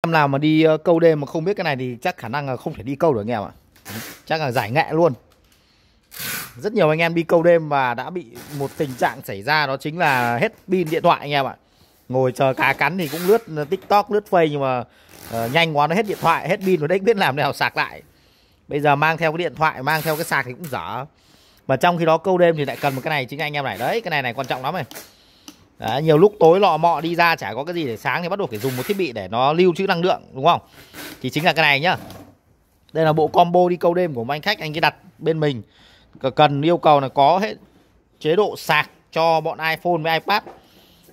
em nào mà đi ờ, câu đêm mà không biết cái này thì chắc khả năng là không thể đi câu được anh em ạ chắc là giải nghệ luôn rất nhiều anh em đi câu đêm và đã bị một tình trạng xảy ra đó chính là hết pin điện thoại anh em ạ ngồi chờ cá cắn thì cũng lướt ờ, tiktok lướt face nhưng mà uh, nhanh quá nó hết điện thoại hết pin rồi đấy biết làm nào sạc lại bây giờ mang theo cái điện thoại mang theo cái sạc thì cũng dở mà trong khi đó câu đêm thì lại cần một cái này chính anh em này đấy cái này này quan trọng lắm này Đấy, nhiều lúc tối lọ mọ đi ra chả có cái gì để sáng thì bắt buộc phải dùng một thiết bị để nó lưu trữ năng lượng đúng không? Thì chính là cái này nhá. Đây là bộ combo đi câu đêm của anh khách anh cứ đặt bên mình. Cần yêu cầu là có hết chế độ sạc cho bọn iPhone với iPad.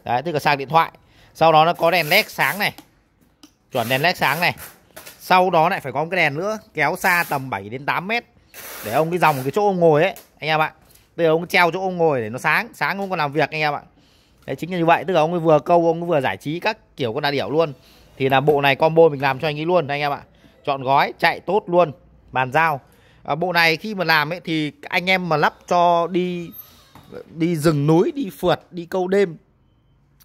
Đấy, tức là sạc điện thoại. Sau đó nó có đèn led sáng này. Chuẩn đèn led sáng này. Sau đó lại phải có một cái đèn nữa kéo xa tầm 7 đến 8 mét để ông cái dòng cái chỗ ông ngồi ấy anh em ạ. Bây giờ ông treo chỗ ông ngồi để nó sáng, sáng ông còn làm việc anh em ạ đấy chính là như vậy tức là ông ấy vừa câu ông ấy vừa giải trí các kiểu con đà điểu luôn thì là bộ này combo mình làm cho anh ấy luôn anh em ạ chọn gói chạy tốt luôn bàn giao à, bộ này khi mà làm ấy thì anh em mà lắp cho đi đi rừng núi đi phượt đi câu đêm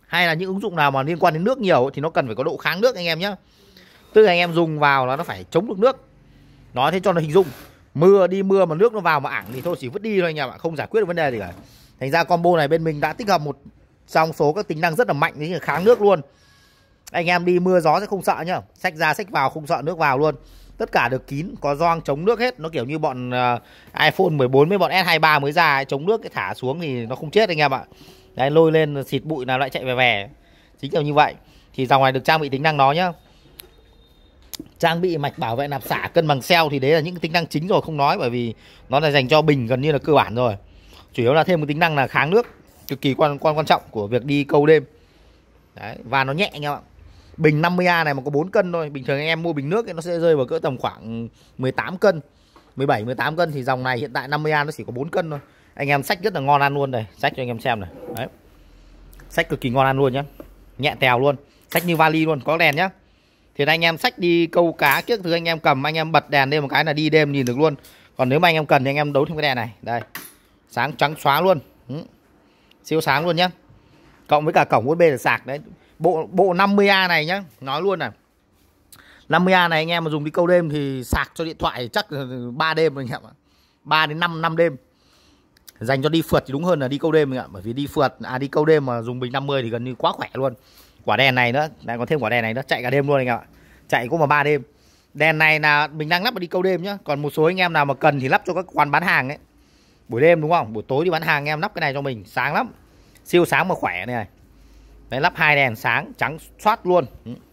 hay là những ứng dụng nào mà liên quan đến nước nhiều ấy, thì nó cần phải có độ kháng nước anh em nhé tức là anh em dùng vào là nó phải chống được nước nói thế cho nó hình dung mưa đi mưa mà nước nó vào mà ảng thì thôi chỉ vứt đi thôi anh em ạ không giải quyết được vấn đề gì cả thành ra combo này bên mình đã tích hợp một trong số các tính năng rất là mạnh như kháng nước luôn Anh em đi mưa gió sẽ không sợ nhá Sách ra sách vào không sợ nước vào luôn Tất cả được kín, có gioăng chống nước hết Nó kiểu như bọn uh, iPhone 14 với bọn S23 mới ra Chống nước cái thả xuống thì nó không chết anh em ạ Đấy lôi lên xịt bụi là lại chạy về về Chính là như vậy Thì dòng này được trang bị tính năng đó nhá trang bị mạch bảo vệ nạp xả cân bằng xeo thì đấy là những tính năng chính rồi không nói bởi vì nó là dành cho bình gần như là cơ bản rồi chủ yếu là thêm một tính năng là kháng nước cực kỳ quan quan quan trọng của việc đi câu đêm Đấy, và nó nhẹ anh em ạ bình 50A này mà có 4 cân thôi bình thường anh em mua bình nước thì nó sẽ rơi vào cỡ tầm khoảng 18 cân 17 18 cân thì dòng này hiện tại 50A nó chỉ có 4 cân thôi anh em sách rất là ngon ăn luôn đây sách cho anh em xem này đấy sách cực kỳ ngon ăn luôn nhé nhẹ tèo luôn sách như vali luôn có đèn nhá thì anh em sách đi câu cá trước thứ anh em cầm anh em bật đèn lên một cái là đi đêm nhìn được luôn còn nếu mà anh em cần thì anh em đấu thêm cái đèn này đây sáng trắng xóa luôn ừ siêu sáng luôn nhá cộng với cả cổng USB để sạc đấy bộ bộ 50A này nhá nói luôn này 50A này anh em mà dùng đi câu đêm thì sạc cho điện thoại chắc là 3 đêm anh em ạ 3 đến 5 năm đêm dành cho đi phượt thì đúng hơn là đi câu đêm anh ạ bởi vì đi phượt à đi câu đêm mà dùng bình 50 thì gần như quá khỏe luôn quả đèn này nữa lại còn thêm quả đèn này nữa chạy cả đêm luôn anh em ạ chạy cũng mà ba đêm đèn này là mình đang lắp mà đi câu đêm nhá còn một số anh em nào mà cần thì lắp cho các quán bán hàng ấy buổi đêm đúng không buổi tối đi bán hàng em lắp cái này cho mình sáng lắm siêu sáng mà khỏe này đấy lắp hai đèn sáng trắng soát luôn ừ.